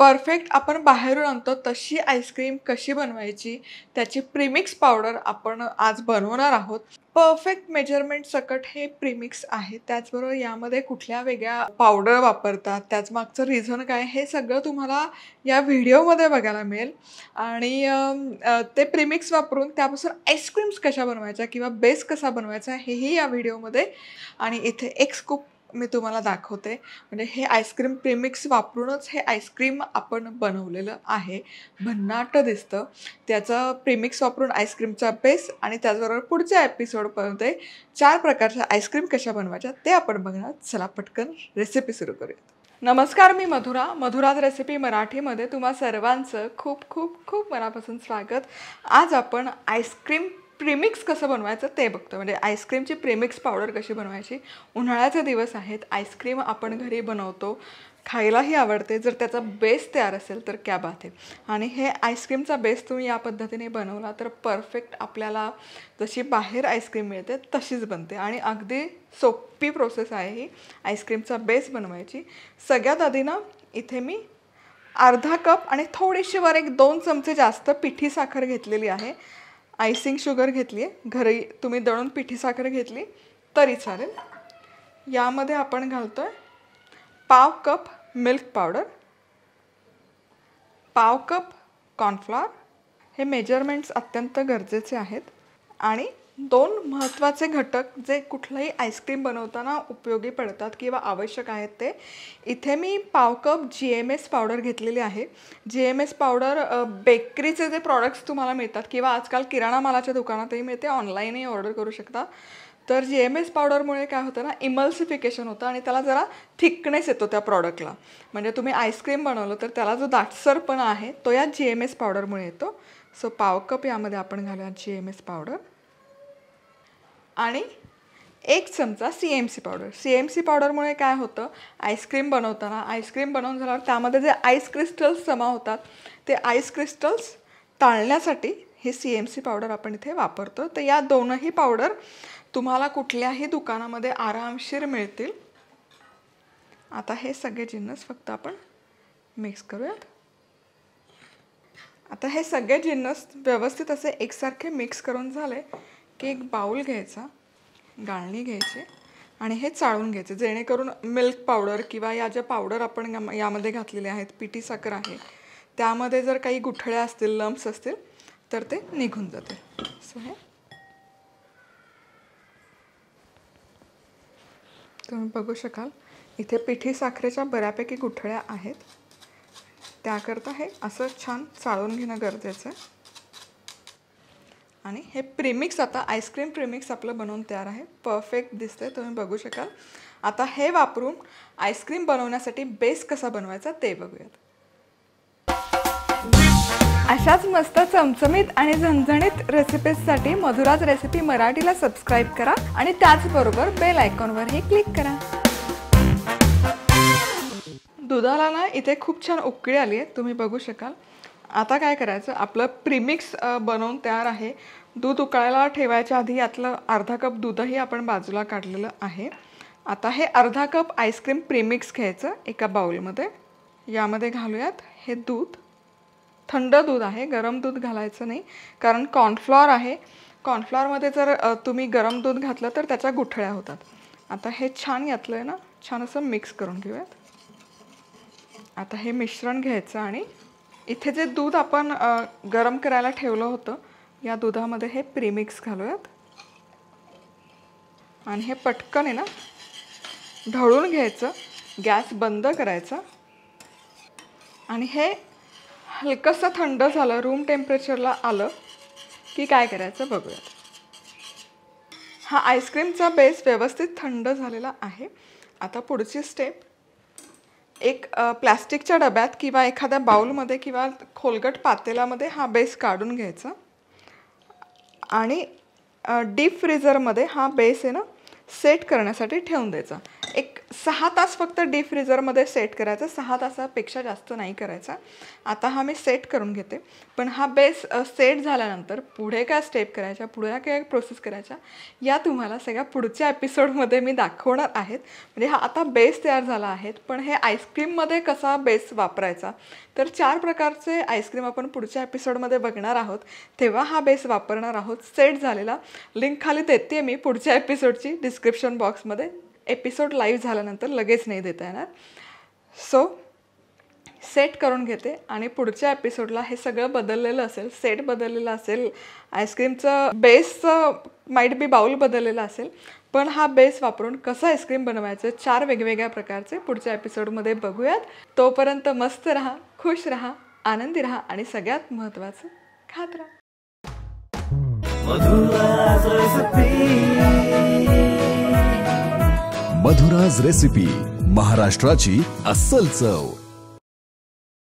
perfect आपण बाहेरून आणतो तशी आईस्क्रीम कशी बनवायची त्याची प्रीमिक्स पावडर आपण आज बनवणार आहोत परफेक्ट मेजरमेंट सकट हे प्रीमिक्स आहे त्याचबरोबर यामध्ये कुठल्या वेगळ्या पावडर वापरतात त्याचमागचं रिझन काय हे सगळं तुम्हाला या व्हिडिओमध्ये बघायला मिळेल आणि ते प्रीमिक्स वापरून त्यापासून आईस्क्रीम्स कशा बनवायच्या किंवा बेस कसा बनवायचा हेही या व्हिडिओमध्ये आणि इथे एक स्कूप मी तुम्हाला दाखवते म्हणजे हे आईस्क्रीम प्रेमिक्स वापरूनच हे आईस्क्रीम आपण बनवलेलं आहे भन्नाट दिसतं त्याचं प्रेमिक्स वापरून आईस्क्रीमचा बेस आणि त्याचबरोबर पुढच्या ते चार प्रकारच्या आईस्क्रीम कशा बनवायच्या ते आपण बघणार चला पटकन रेसिपी सुरू करूया नमस्कार मी मधुरा मधुराज रेसिपी मराठीमध्ये तुम्हा सर्वांचं खूप खूप खूप मनापासून स्वागत आज आपण आईस्क्रीम प्रिमिक्स कसं बनवायचं ते बघतो म्हणजे आईस्क्रीमची प्रिमिक्स पावडर कशी बनवायची उन्हाळ्याचे दिवस आहेत आईस्क्रीम आपण घरी बनवतो खायलाही आवडते जर त्याचा बेस तयार असेल तर क्या आहे आणि हे आईस्क्रीमचा बेस तुम्ही या पद्धतीने बनवला तर परफेक्ट आपल्याला जशी बाहेर आईस्क्रीम मिळते तशीच बनते आणि अगदी सोपी प्रोसेस आहे ही आईस्क्रीमचा बेस बनवायची सगळ्यात आधी ना इथे मी अर्धा कप आणि थोडीशी वर एक दोन चमचे जास्त पिठी साखर घेतलेली आहे आयसिंग शुगर घेतली आहे घरी तुम्ही दळून पिठी साखर घेतली तरी चालेल यामध्ये आपण घालतो आहे पाव कप मिल्क पावडर पाव कप कॉर्नफ्लॉर हे मेजरमेंट्स अत्यंत गरजेचे आहेत आणि दोन महत्त्वाचे घटक जे कुठलंही आईस्क्रीम बनवताना उपयोगी पडतात किंवा आवश्यक आहेत ते इथे मी पाव cup G M S powder घेतलेली आहे जी एम एस पावडर बेकरीचे जे प्रॉडक्ट्स तुम्हाला मिळतात किंवा आजकाल किराणा मालाच्या दुकानातही मिळते ऑनलाईनही ऑर्डर करू शकता तर जी एम एस पावडरमुळे काय होतं ना इमल्सिफिकेशन होतं आणि त्याला जरा थिकनेस येतो त्या प्रॉडक्टला म्हणजे तुम्ही आईस्क्रीम बनवलं तर त्याला जो दाटसरपणा आहे तो या जी एम एस पावडरमुळे येतो सो पाव कप यामध्ये आपण घालूया जी एम एस पावडर आणि एक चमचा C M C powder C M C पावडरमुळे काय होतं आईस्क्रीम बनवताना आईस्क्रीम बनवून झाल्यावर त्यामध्ये जे आईस क्रिस्टल्स जमा होतात ते आईस क्रिस्टल्स टाळण्यासाठी हे सी एम सी पावडर आपण इथे वापरतो तर या दोनही पावडर तुम्हाला कुठल्याही दुकानामध्ये आरामशीर मिळतील आता हे सगळे जिन्नस फक्त आपण मिक्स करूयात आता हे सगळे जिन्नस व्यवस्थित असे एकसारखे मिक्स करून झाले की एक बाउल घ्यायचा गाळणी घ्यायची आणि हे चाळून घ्यायचे जेणेकरून मिल्क पावडर किंवा या ज्या पावडर आपण यामध्ये घातलेले आहेत पिठी साखर आहे त्यामध्ये जर काही गुठळ्या असतील लम्स असतील तर ते निघून जाते सो हे तुम्ही बघू शकाल इथे पिठी साखरेच्या बऱ्यापैकी गुठळ्या आहेत त्याकरता हे असं छान चाळून घेणं गरजेचं आहे आणि हे प्रेमिक्स आता आईस्क्रीम प्रेमिक्स आपलं बनवून तयार आहे परफेक्ट दिसते तुम्ही बघू शकाल आता हे वापरून आईस्क्रीम बनवण्यासाठी बेस कसा बनवायचा ते बघूयात अशाच मस्त चमचमीत आणि झणझणीत रेसिपीजसाठी मधुराज रेसिपी मराठीला सबस्क्राईब करा आणि त्याचबरोबर बेल आयकॉनवरही क्लिक करा दुधाला ना इथे खूप छान उकळी आली आहे तुम्ही बघू शकाल आता काय करायचं आपलं प्रिमिक्स बनवून तयार आहे दूध उकळायला ठेवायच्या आधी यातलं अर्धा कप दूधही आपण बाजूला काढलेलं आहे आता हे अर्धा कप आईस्क्रीम प्रिमिक्स घ्यायचं एका बाऊलमध्ये यामध्ये घालूयात हे दूध थंड दूध आहे गरम दूध घालायचं नाही कारण कॉर्नफ्लॉर आहे कॉर्नफ्लॉरमध्ये जर तुम्ही गरम दूध घातलं तर त्याच्या गुठळ्या होतात आता हे छान यातलं आहे ना छान असं मिक्स करून घेऊयात आता हे मिश्रण घ्यायचं आणि इथे जे दूध आपण गरम करायला ठेवलं होतं या दुधामध्ये हे प्रीमिक्स घालूयात आणि हे पटकन आहे ना ढळून घ्यायचं गॅस बंद करायचा आणि हे हलकंसं थंड झालं रूम टेम्परेचरला आलं की काय करायचं बघूयात हा आईस्क्रीमचा बेस व्यवस्थित थंड झालेला आहे आता पुढची स्टेप एक प्लॅस्टिकच्या डब्यात किंवा एखाद्या बाऊलमध्ये किंवा खोलगट पातेलामध्ये हा बेस काढून घ्यायचा आणि डीप फ्रीजरमध्ये हा बेस आहे ना सेट करण्यासाठी ठेवून द्यायचा एक सहा तास फक्त डीप फ्रीजरमध्ये सेट करायचा सहा तासापेक्षा जास्त नाही करायचा आता हा मी सेट करून घेते पण हा बेस सेट झाल्यानंतर पुढे काय स्टेप करायच्या पुढे काय प्रोसेस करायच्या या तुम्हाला सगळ्या पुढच्या एपिसोडमध्ये मी दाखवणार आहेत म्हणजे हा आता बेस तयार झाला आहे पण हे आईस्क्रीममध्ये कसा बेस वापरायचा तर चार प्रकारचे आईस्क्रीम आपण पुढच्या एपिसोडमध्ये बघणार आहोत तेव्हा हा बेस वापरणार आहोत सेट झालेला लिंक खाली देते मी पुढच्या एपिसोडची डिस्क्रिप्शन बॉक्समध्ये एपिसोड लाईव्ह झाल्यानंतर लगेच नाही देता येणार सो सेट करून घेते आणि पुढच्या एपिसोडला हे सगळं बदललेलं असेल सेट बदललेलं असेल आईस्क्रीमचं बेसचं माईट बी बाऊल बदललेलं असेल पण हा बेस वापरून कसं आईस्क्रीम बनवायचं चार वेगवेगळ्या प्रकारचे पुढच्या एपिसोडमध्ये बघूयात तोपर्यंत मस्त राहा खुश राहा आनंदी राहा आणि सगळ्यात महत्त्वाचं खात राहा मधुराज रेसिपी महाराष्ट्राची अस्सल चव